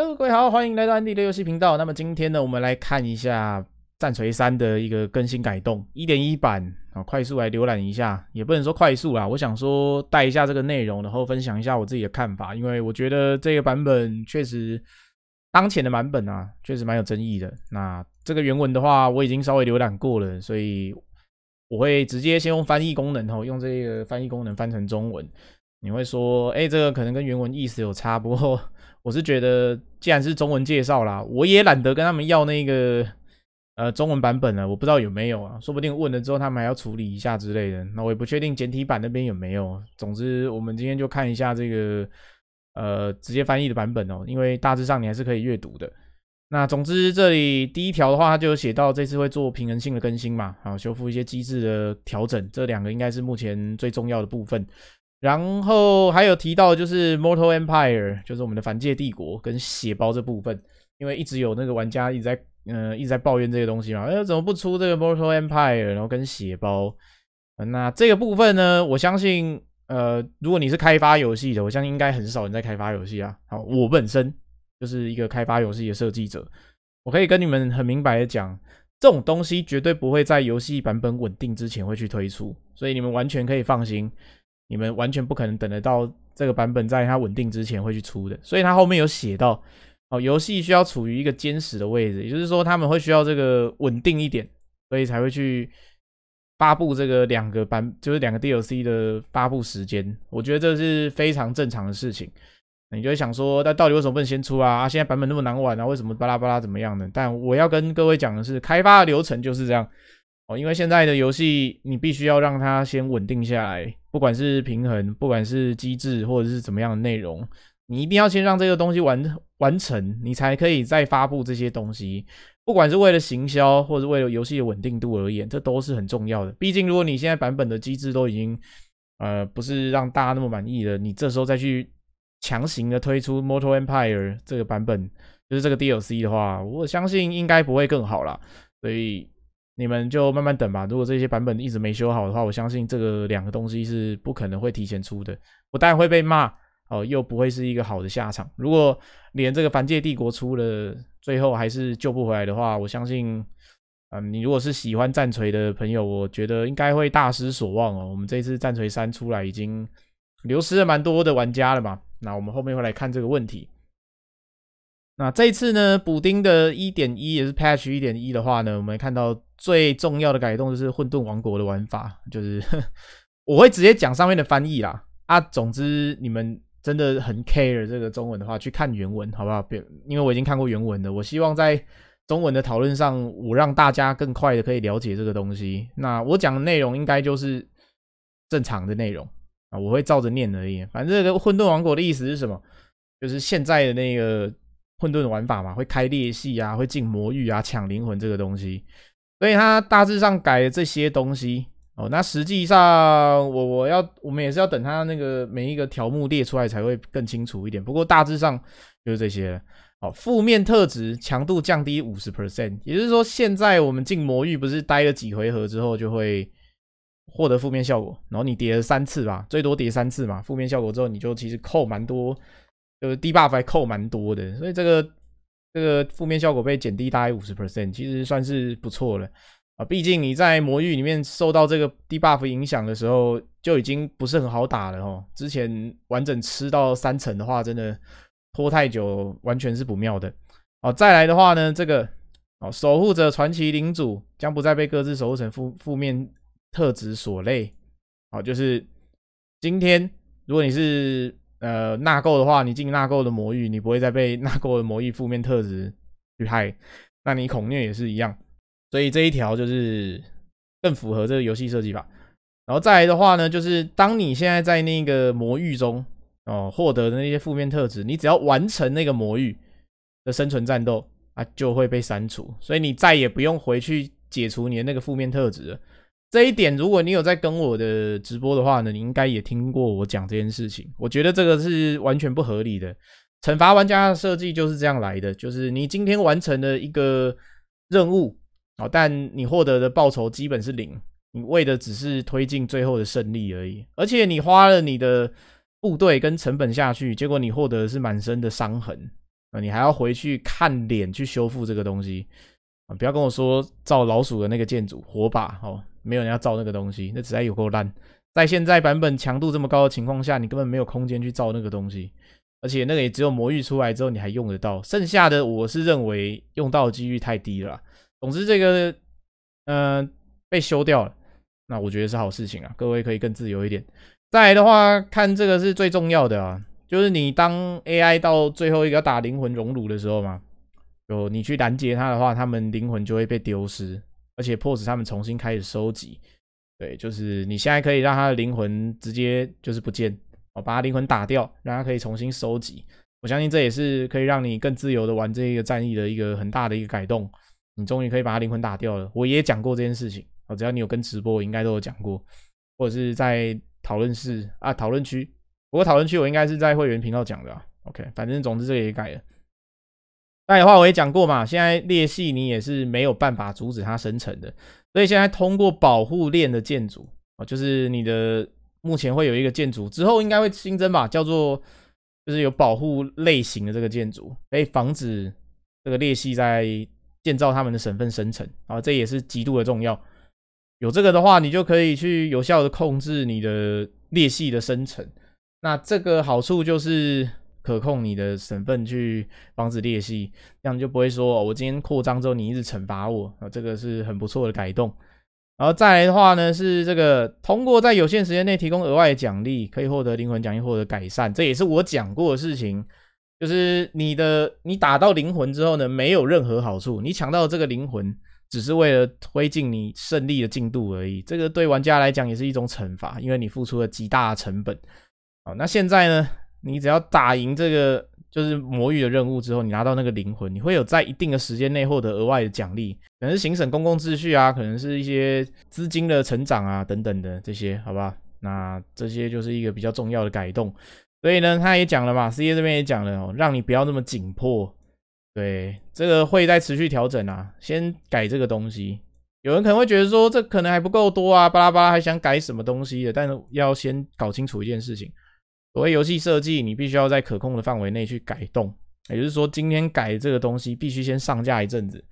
Hello，各位好，欢迎来到安迪的游戏频道。那么今天呢，我们来看一下《战锤三》的一个更新改动，一点一版啊，快速来浏览一下，也不能说快速啊，我想说带一下这个内容，然后分享一下我自己的看法，因为我觉得这个版本确实当前的版本啊，确实蛮有争议的。那这个原文的话，我已经稍微浏览过了，所以我会直接先用翻译功能哦，用这个翻译功能翻成中文。你会说，哎，这个可能跟原文意思有差。不过我是觉得，既然是中文介绍啦，我也懒得跟他们要那个呃中文版本了。我不知道有没有啊，说不定问了之后他们还要处理一下之类的。那我也不确定简体版那边有没有。总之，我们今天就看一下这个呃直接翻译的版本哦，因为大致上你还是可以阅读的。那总之，这里第一条的话，它就有写到这次会做平衡性的更新嘛，好修复一些机制的调整。这两个应该是目前最重要的部分。然后还有提到就是 Mortal Empire，就是我们的凡界帝国跟血包这部分，因为一直有那个玩家一直在嗯一直在抱怨这个东西嘛，哎，怎么不出这个 Mortal Empire，然后跟血包？那这个部分呢，我相信，呃，如果你是开发游戏的，我相信应该很少人在开发游戏啊。好，我本身就是一个开发游戏的设计者，我可以跟你们很明白的讲，这种东西绝对不会在游戏版本稳定之前会去推出，所以你们完全可以放心。你们完全不可能等得到这个版本在它稳定之前会去出的，所以它后面有写到，哦，游戏需要处于一个坚实的位置，也就是说他们会需要这个稳定一点，所以才会去发布这个两个版，就是两个 DLC 的发布时间。我觉得这是非常正常的事情。你就会想说，那到底为什么不能先出啊？啊，现在版本那么难玩啊，为什么巴拉巴拉怎么样呢？但我要跟各位讲的是，开发的流程就是这样。哦，因为现在的游戏，你必须要让它先稳定下来，不管是平衡，不管是机制，或者是怎么样的内容，你一定要先让这个东西完完成，你才可以再发布这些东西。不管是为了行销，或者为了游戏的稳定度而言，这都是很重要的。毕竟，如果你现在版本的机制都已经呃不是让大家那么满意了，你这时候再去强行的推出《Mortal Empire》这个版本，就是这个 DLC 的话，我相信应该不会更好啦。所以。你们就慢慢等吧。如果这些版本一直没修好的话，我相信这个两个东西是不可能会提前出的。不但会被骂哦，又不会是一个好的下场。如果连这个凡界帝国出了，最后还是救不回来的话，我相信，嗯，你如果是喜欢战锤的朋友，我觉得应该会大失所望哦。我们这次战锤三出来已经流失了蛮多的玩家了嘛。那我们后面会来看这个问题。那这一次呢，补丁的1.1也是 Patch 1.1的话呢，我们看到最重要的改动就是混沌王国的玩法，就是 我会直接讲上面的翻译啦。啊，总之你们真的很 care 这个中文的话，去看原文好不好？别因为我已经看过原文的，我希望在中文的讨论上，我让大家更快的可以了解这个东西。那我讲的内容应该就是正常的内容啊，我会照着念而已。反正这个混沌王国的意思是什么？就是现在的那个。混沌玩法嘛，会开裂隙啊，会进魔域啊，抢灵魂这个东西，所以它大致上改了这些东西哦。那实际上，我我要我们也是要等它那个每一个条目列出来才会更清楚一点。不过大致上就是这些哦。负面特质强度降低五十 percent，也就是说，现在我们进魔域不是待了几回合之后就会获得负面效果，然后你叠了三次吧，最多叠三次嘛，负面效果之后你就其实扣蛮多。就是 D buff 还扣蛮多的，所以这个这个负面效果被减低大概五十 percent，其实算是不错了啊。毕竟你在魔域里面受到这个 D buff 影响的时候，就已经不是很好打了哦。之前完整吃到三层的话，真的拖太久完全是不妙的哦。再来的话呢，这个哦，守护者传奇领主将不再被各自守护神负负面特质所累。好，就是今天如果你是。呃，纳垢的话，你进纳垢的魔域，你不会再被 纳垢的魔域负面特质去害。那你恐虐也是一样，所以这一条就是更符合这个游戏设计吧。然后再来的话呢，就是当你现在在那个魔域中哦，获得的那些负面特质，你只要完成那个魔域的生存战斗啊，就会被删除，所以你再也不用回去解除你的那个负面特质。了。这一点，如果你有在跟我的直播的话呢，你应该也听过我讲这件事情。我觉得这个是完全不合理的，惩罚玩家的设计就是这样来的，就是你今天完成了一个任务啊，但你获得的报酬基本是零，你为的只是推进最后的胜利而已。而且你花了你的部队跟成本下去，结果你获得的是满身的伤痕啊，你还要回去看脸去修复这个东西啊！不要跟我说造老鼠的那个建筑火把哦。没有人要造那个东西，那实在有够烂。在现在版本强度这么高的情况下，你根本没有空间去造那个东西，而且那个也只有魔域出来之后你还用得到，剩下的我是认为用到几率太低了。总之这个，嗯，被修掉了，那我觉得是好事情啊，各位可以更自由一点。再来的话，看这个是最重要的啊，就是你当 AI 到最后一个打灵魂荣辱的时候嘛，就你去拦截它的话，他们灵魂就会被丢失。而且迫使他们重新开始收集，对，就是你现在可以让他的灵魂直接就是不见，哦，把他灵魂打掉，让他可以重新收集。我相信这也是可以让你更自由的玩这一个战役的一个很大的一个改动。你终于可以把他灵魂打掉了。我也讲过这件事情，哦，只要你有跟直播，我应该都有讲过，或者是在讨论室啊，讨论区。不过讨论区我应该是在会员频道讲的，OK，反正总之这个也改了。那有话我也讲过嘛，现在裂隙你也是没有办法阻止它生成的，所以现在通过保护链的建筑啊，就是你的目前会有一个建筑，之后应该会新增吧，叫做就是有保护类型的这个建筑，以防止这个裂隙在建造他们的省份生成啊，这也是极度的重要。有这个的话，你就可以去有效的控制你的裂隙的生成。那这个好处就是。可控你的省份去防止裂隙，这样就不会说哦、我今天扩张之后你一直惩罚我啊，这个是很不错的改动。然后再来的话呢，是这个通过在有限时间内提供额外的奖励，可以获得灵魂奖励或者改善，这也是我讲过的事情。就是你的你打到灵魂之后呢，没有任何好处，你抢到这个灵魂只是为了推进你胜利的进度而已。这个对玩家来讲也是一种惩罚，因为你付出了极大的成本。好，那现在呢？你只要打赢这个就是魔域的任务之后，你拿到那个灵魂，你会有在一定的时间内获得额外的奖励，可能是行省公共秩序啊，可能是一些资金的成长啊等等的这些，好吧？那这些就是一个比较重要的改动。所以呢，他也讲了嘛 c a 这边也讲了，哦，让你不要那么紧迫。对，这个会在持续调整啊，先改这个东西。有人可能会觉得说，这可能还不够多啊，巴拉巴拉，还想改什么东西的？但是要先搞清楚一件事情。所谓游戏设计，你必须要在可控的范围内去改动，也就是说，今天改这个东西，必须先上架一阵子，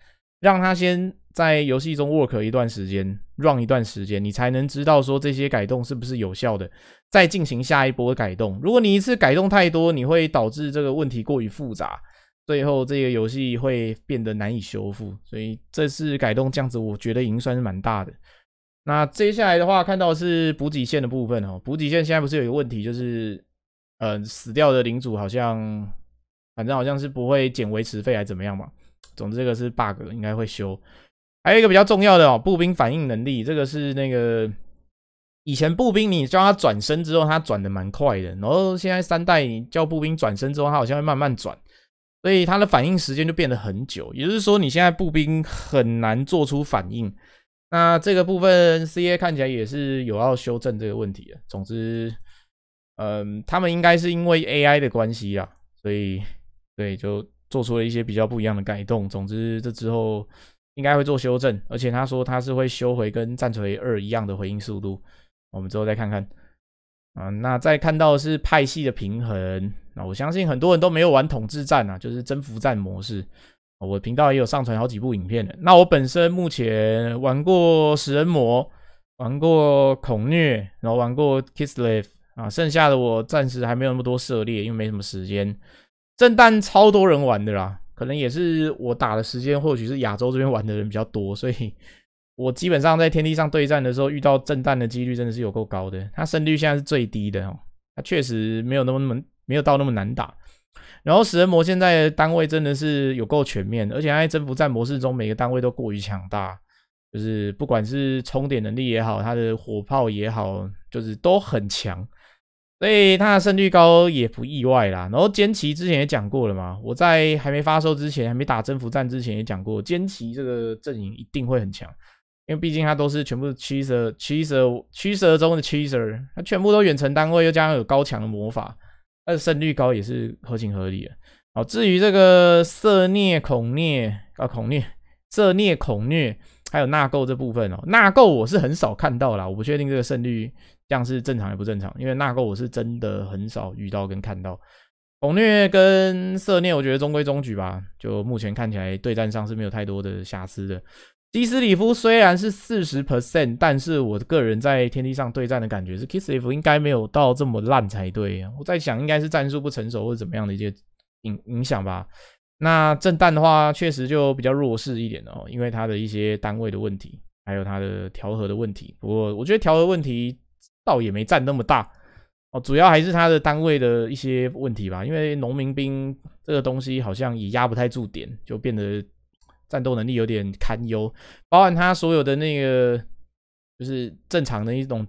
让它先在游戏中 work 一段时间，run 一段时间，你才能知道说这些改动是不是有效的，再进行下一波改动。如果你一次改动太多，你会导致这个问题过于复杂，最后这个游戏会变得难以修复。所以这次改动这样子，我觉得经算是蛮大的。那接下来的话，看到是补给线的部分哦。补给线现在不是有一个问题，就是，嗯，死掉的领主好像，反正好像是不会减维持费，还怎么样嘛？总之这个是 bug，应该会修。还有一个比较重要的哦，步兵反应能力，这个是那个以前步兵你叫他转身之后，他转的蛮快的，然后现在三代你叫步兵转身之后，他好像会慢慢转，所以他的反应时间就变得很久。也就是说，你现在步兵很难做出反应。那这个部分，C A 看起来也是有要修正这个问题的。总之，嗯，他们应该是因为 A I 的关系啊，所以，对，就做出了一些比较不一样的改动。总之，这之后应该会做修正，而且他说他是会修回跟战锤二一样的回应速度。我们之后再看看。啊，那再看到是派系的平衡。那我相信很多人都没有玩统治战啊，就是征服战模式。我频道也有上传好几部影片的。那我本身目前玩过食人魔，玩过恐虐，然后玩过 Kiss l i f e 啊，剩下的我暂时还没有那么多涉猎，因为没什么时间。震弹超多人玩的啦，可能也是我打的时间，或许是亚洲这边玩的人比较多，所以我基本上在天地上对战的时候，遇到震弹的几率真的是有够高的。它胜率现在是最低的哦，它确实没有那么那么没有到那么难打。然后食人魔现在的单位真的是有够全面，而且在征服战模式中，每个单位都过于强大，就是不管是充点能力也好，他的火炮也好，就是都很强，所以他的胜率高也不意外啦。然后坚骑之前也讲过了嘛，我在还没发售之前，还没打征服战之前也讲过，坚骑这个阵营一定会很强，因为毕竟它都是全部 c h e a 七 e r c h a e r c h a e r 中的 c h e a e r 全部都远程单位，又加上有高强的魔法。那胜率高也是合情合理的。好，至于这个色孽、恐虐啊、恐虐、色孽、恐虐，还有纳垢这部分哦，纳垢我是很少看到啦，我不确定这个胜率这样是正常也不正常，因为纳垢我是真的很少遇到跟看到。恐虐跟色孽，我觉得中规中矩吧，就目前看起来对战上是没有太多的瑕疵的。基斯里夫虽然是四十 percent，但是我个人在天地上对战的感觉是基斯里夫应该没有到这么烂才对啊！我在想应该是战术不成熟或者怎么样的一些影影响吧。那正旦的话确实就比较弱势一点哦，因为他的一些单位的问题，还有他的调和的问题。不过我觉得调和问题倒也没占那么大哦，主要还是他的单位的一些问题吧。因为农民兵这个东西好像也压不太住点，就变得。战斗能力有点堪忧，包含他所有的那个，就是正常的一种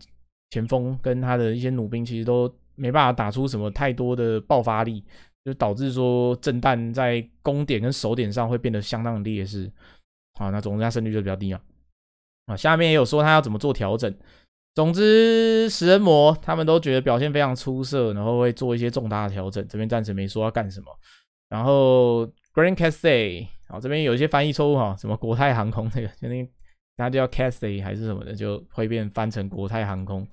前锋，跟他的一些弩兵，其实都没办法打出什么太多的爆发力，就导致说震弹在攻点跟守点上会变得相当的劣势。好，那总之他胜率就比较低啊。啊，下面也有说他要怎么做调整。总之，食人魔他们都觉得表现非常出色，然后会做一些重大的调整。这边暂时没说要干什么。然后，Green c a s t e 好，这边有一些翻译错误哈，什么国泰航空那个，就那它叫 Cathy 还是什么的，就会变翻成国泰航空。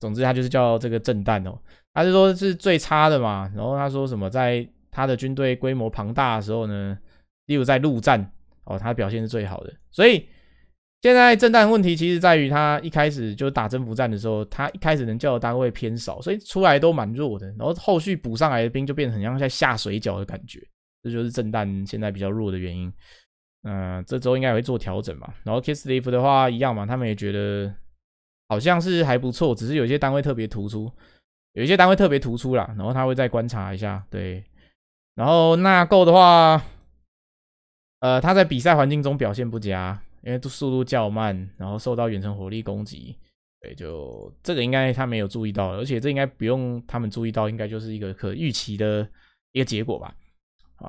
总之，它就是叫这个震旦哦。他是说是最差的嘛，然后他说什么，在他的军队规模庞大的时候呢，例如在陆战哦，他表现是最好的。所以现在震旦问题其实在于他一开始就打征服战的时候，他一开始能叫的单位偏少，所以出来都蛮弱的。然后后续补上来的兵就变成像在下水饺的感觉。这就是震旦现在比较弱的原因。嗯，这周应该会做调整吧。然后 KSLive i s 的话一样嘛，他们也觉得好像是还不错，只是有些单位特别突出，有一些单位特别突出啦，然后他会再观察一下。对，然后纳垢的话，呃，他在比赛环境中表现不佳，因为速度较慢，然后受到远程火力攻击。对，就这个应该他没有注意到，而且这应该不用他们注意到，应该就是一个可预期的一个结果吧。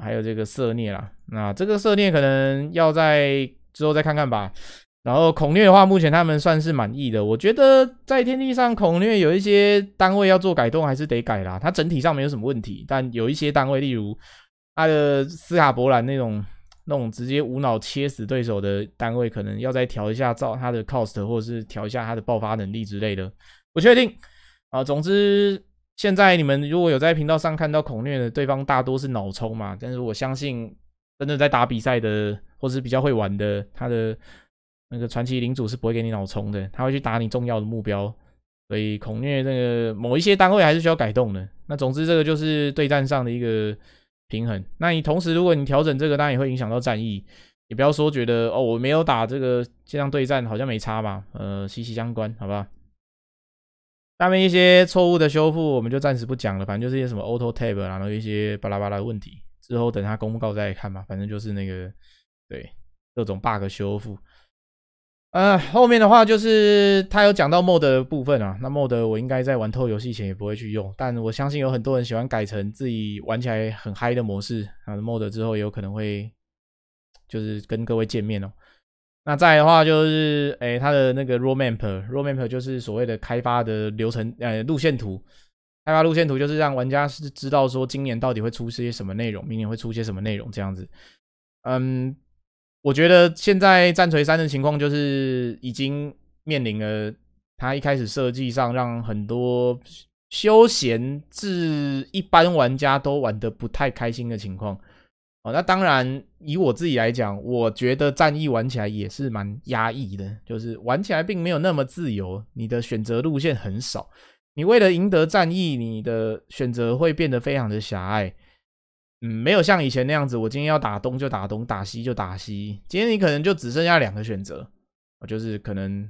还有这个色孽啦，那这个色孽可能要在之后再看看吧。然后恐虐的话，目前他们算是满意的。我觉得在天地上，恐虐有一些单位要做改动，还是得改啦。它整体上没有什么问题，但有一些单位，例如他的斯卡伯兰那种那种直接无脑切死对手的单位，可能要再调一下造他的 cost，或者是调一下他的爆发能力之类的。不确定啊，总之。现在你们如果有在频道上看到恐虐的，对方大多是脑充嘛。但是我相信，真的在打比赛的，或是比较会玩的，他的那个传奇领主是不会给你脑充的，他会去打你重要的目标。所以恐虐那个某一些单位还是需要改动的。那总之这个就是对战上的一个平衡。那你同时，如果你调整这个，当然也会影响到战役。也不要说觉得哦，我没有打这个这样对战好像没差吧？呃，息息相关，好吧？下面一些错误的修复，我们就暂时不讲了。反正就是一些什么 auto tab，然后一些巴拉巴拉的问题。之后等他公告再看吧。反正就是那个对各种 bug 修复。呃，后面的话就是他有讲到 mod 的部分啊。那 mod 我应该在玩透游戏前也不会去用，但我相信有很多人喜欢改成自己玩起来很嗨的模式。啊，mod 之后有可能会就是跟各位见面哦。那再的话就是，哎，他的那个 roadmap，roadmap 就是所谓的开发的流程，呃，路线图。开发路线图就是让玩家是知道说，今年到底会出些什么内容，明年会出些什么内容，这样子。嗯，我觉得现在战锤三的情况就是已经面临了，它一开始设计上让很多休闲至一般玩家都玩的不太开心的情况。哦，那当然，以我自己来讲，我觉得战役玩起来也是蛮压抑的，就是玩起来并没有那么自由，你的选择路线很少，你为了赢得战役，你的选择会变得非常的狭隘，嗯，没有像以前那样子，我今天要打东就打东，打西就打西，今天你可能就只剩下两个选择，就是可能。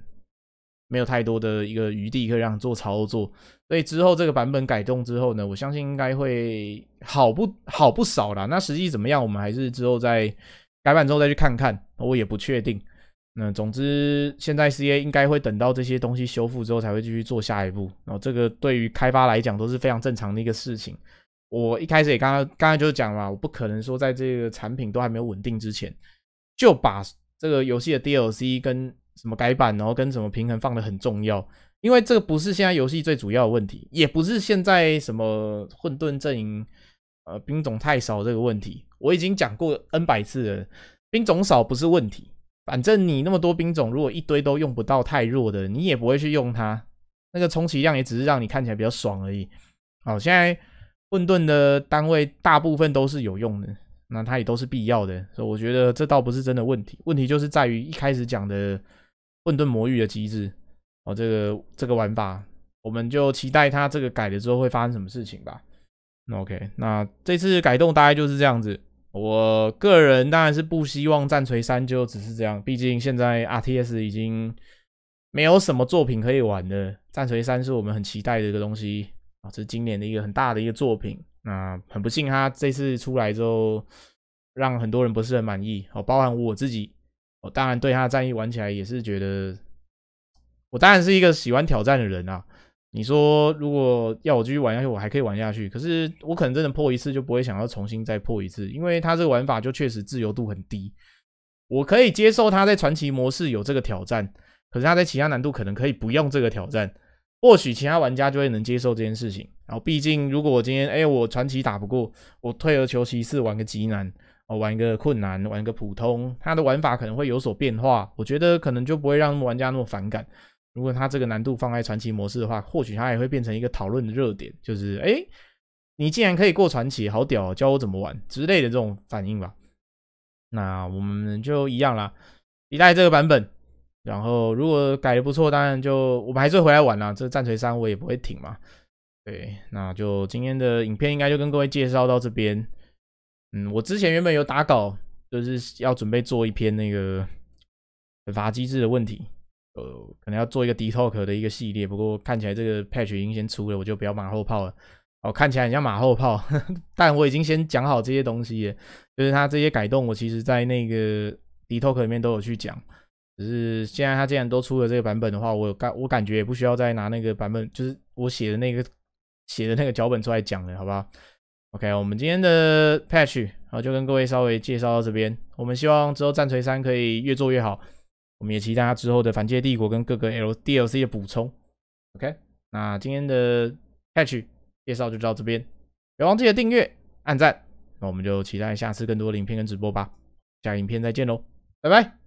没有太多的一个余地可以让做操作，所以之后这个版本改动之后呢，我相信应该会好不好不少了。那实际怎么样，我们还是之后再改版之后再去看看，我也不确定。那总之，现在 C A 应该会等到这些东西修复之后才会继续做下一步。然后这个对于开发来讲都是非常正常的一个事情。我一开始也刚刚刚才就讲了，我不可能说在这个产品都还没有稳定之前就把这个游戏的 D L C 跟。什么改版，然后跟什么平衡放的很重要，因为这个不是现在游戏最主要的问题，也不是现在什么混沌阵营，呃，兵种太少这个问题，我已经讲过 n 百次了，兵种少不是问题，反正你那么多兵种，如果一堆都用不到太弱的，你也不会去用它，那个充其量也只是让你看起来比较爽而已。好，现在混沌的单位大部分都是有用的，那它也都是必要的，所以我觉得这倒不是真的问题，问题就是在于一开始讲的。混沌魔域的机制，哦，这个这个玩法，我们就期待它这个改了之后会发生什么事情吧。那 OK，那这次改动大概就是这样子。我个人当然是不希望战锤三就只是这样，毕竟现在 R T S 已经没有什么作品可以玩了。战锤三是我们很期待的一个东西啊，这是今年的一个很大的一个作品。那很不幸，它这次出来之后，让很多人不是很满意，哦，包含我自己。我当然对他的战役玩起来也是觉得，我当然是一个喜欢挑战的人啊。你说如果要我继续玩下去，我还可以玩下去，可是我可能真的破一次就不会想要重新再破一次，因为他这个玩法就确实自由度很低。我可以接受他在传奇模式有这个挑战，可是他在其他难度可能可以不用这个挑战，或许其他玩家就会能接受这件事情。然后毕竟如果我今天哎我传奇打不过，我退而求其次玩个极难。玩一个困难，玩一个普通，它的玩法可能会有所变化。我觉得可能就不会让玩家那么反感。如果它这个难度放在传奇模式的话，或许它也会变成一个讨论的热点，就是哎，你竟然可以过传奇，好屌！教我怎么玩之类的这种反应吧。那我们就一样啦，一代这个版本，然后如果改的不错，当然就我们还是会回来玩啦。这个战锤三我也不会停嘛。对，那就今天的影片应该就跟各位介绍到这边。嗯，我之前原本有打稿，就是要准备做一篇那个惩罚机制的问题，呃，可能要做一个 D e Talk 的一个系列。不过看起来这个 Patch 已经先出了，我就不要马后炮了。哦，看起来很像马后炮，但我已经先讲好这些东西，就是它这些改动，我其实在那个 D e Talk 里面都有去讲。只是现在它既然都出了这个版本的话，我感我感觉也不需要再拿那个版本，就是我写的那个写的那个脚本出来讲了，好不好？OK，我们今天的 Patch 后就跟各位稍微介绍到这边。我们希望之后战锤三可以越做越好，我们也期待它之后的反界帝国跟各个 L D L C 的补充。OK，那今天的 Patch 介绍就到这边，别忘记了订阅、按赞，那我们就期待下次更多影片跟直播吧。下影片再见喽，拜拜。